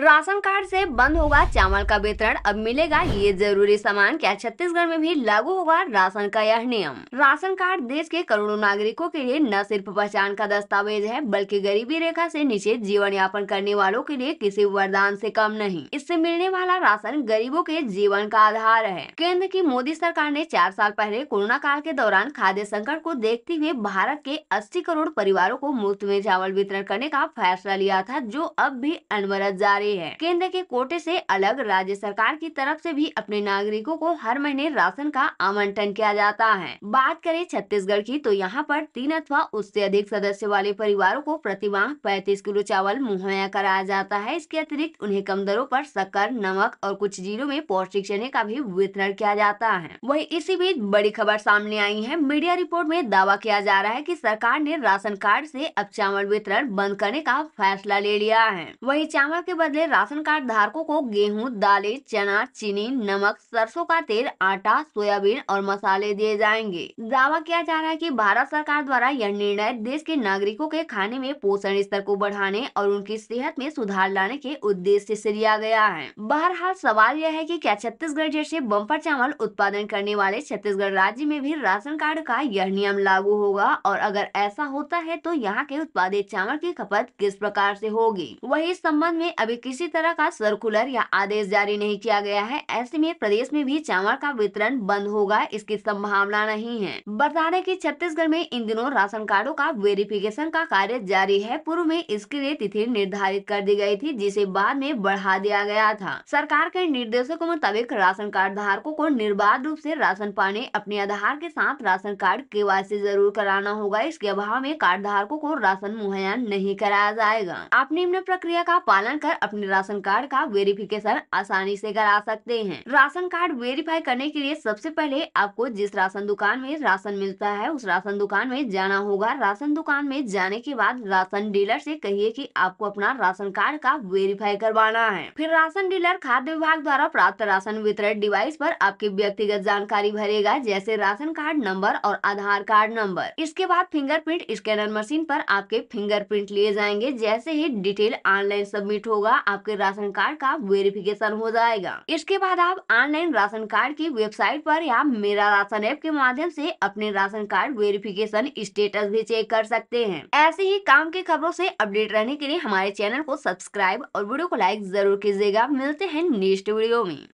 ration card से बंद होगा चावल का वितरण अब मिलेगा ये जरूरी सामान क्या छत्तीसगढ़ में भी लागू होगा राशन का यह नियम राशन कार्ड देश के करोड़ों नागरिकों के लिए न सिर्फ पहचान का दस्तावेज है बल्कि गरीबी रेखा से नीचे जीवन यापन करने वालों के लिए किसी वरदान से कम नहीं इससे मिलने वाला राशन गरीबों के जीवन का आधार है केंद्र की मोदी सरकार ने चार साल पहले कोरोना काल के दौरान खाद्य संकट को देखते हुए भारत के 80 करोड़ परिवारों को मुफ्त में चावल वितरण करने का फैसला लिया था जो अब भी अनवरत जारी है केंद्र के कोटे से अलग राज्य सरकार की तरफ से भी अपने नागरिकों को हर महीने राशन का आवंटन किया जाता है बात करें छत्तीसगढ़ की तो यहाँ पर तीन अथवा उससे अधिक सदस्य वाले परिवारों को प्रतिमाह पैंतीस किलो चावल मुहैया कराया जाता है इसके अतिरिक्त उन्हें कम दरों आरोप शक्कर नमक और कुछ जीरों में पौष्टिक चने का भी वितरण किया जाता है वही इसी बीच बड़ी खबर सामने आई है मीडिया रिपोर्ट में दावा किया जा रहा है की सरकार ने राशन कार्ड ऐसी अब चावल वितरण बंद करने का फैसला ले लिया है वही चावल के बदले राशन कार्ड धारकों को गेहूँ दालें चना चीनी नमक सरसों का तेल आटा सोयाबीन और मसाले दिए जाएंगे दावा किया जा रहा है कि भारत सरकार द्वारा यह निर्णय देश के नागरिकों के खाने में पोषण स्तर को बढ़ाने और उनकी सेहत में सुधार लाने के उद्देश्य से लिया गया है बहरहाल सवाल यह है कि क्या छत्तीसगढ़ जैसे बम्पर चावल उत्पादन करने वाले छत्तीसगढ़ राज्य में भी राशन कार्ड का यह नियम लागू होगा और अगर ऐसा होता है तो यहाँ के उत्पादित चावल की खपत किस प्रकार से होगी वही इस संबंध में अभी किसी तरह का सर्कुलर या आदेश जारी नहीं किया गया है ऐसे में प्रदेश में भी चावल का वितरण बंद होगा इसकी संभावना नहीं है बता दें की छत्तीसगढ़ में इन दिनों राशन कार्डो का वेरिफिकेशन का कार्य जारी है पूर्व में इसके लिए तिथि निर्धारित कर दी गयी थी जिसे बाद में बढ़ा दिया गया गया था सरकार के निर्देशों के मुताबिक राशन कार्ड धारकों को निर्बाध रूप से राशन पाने अपने आधार के साथ राशन कार्ड के केवाईसी जरूर कराना होगा इसके अभाव में कार्ड धारकों को राशन मुहैया नहीं कराया जाएगा आप निम्न प्रक्रिया का पालन कर अपने राशन कार्ड का वेरिफिकेशन आसानी से करा सकते हैं राशन कार्ड वेरीफाई करने के लिए सबसे पहले आपको जिस राशन दुकान में राशन मिलता है उस राशन दुकान में जाना होगा राशन दुकान में जाने के बाद राशन डीलर से कहिए कि आपको अपना राशन कार्ड का वेरीफाई करवाना है फिर राशन डीलर खाद्य विभाग द्वारा प्राप्त राशन वितरण डिवाइस पर आपकी व्यक्तिगत जानकारी भरेगा जैसे राशन कार्ड नंबर और आधार कार्ड नंबर इसके बाद फिंगरप्रिंट स्कैनर मशीन पर आपके फिंगरप्रिंट लिए जाएंगे जैसे ही डिटेल ऑनलाइन सबमिट होगा आपके राशन कार्ड का वेरिफिकेशन हो जाएगा इसके बाद आप ऑनलाइन राशन कार्ड की वेबसाइट आरोप या मेरा राशन ऐप के माध्यम ऐसी अपने राशन कार्ड वेरिफिकेशन स्टेटस भी चेक कर सकते हैं ऐसे ही काम की खबरों ऐसी अपडेट रहने के लिए हमारे चैनल को सब्सक्राइब और वीडियो को लाइक जरूर कीजिए दीजिएगा मिलते हैं नेक्स्ट वीडियो में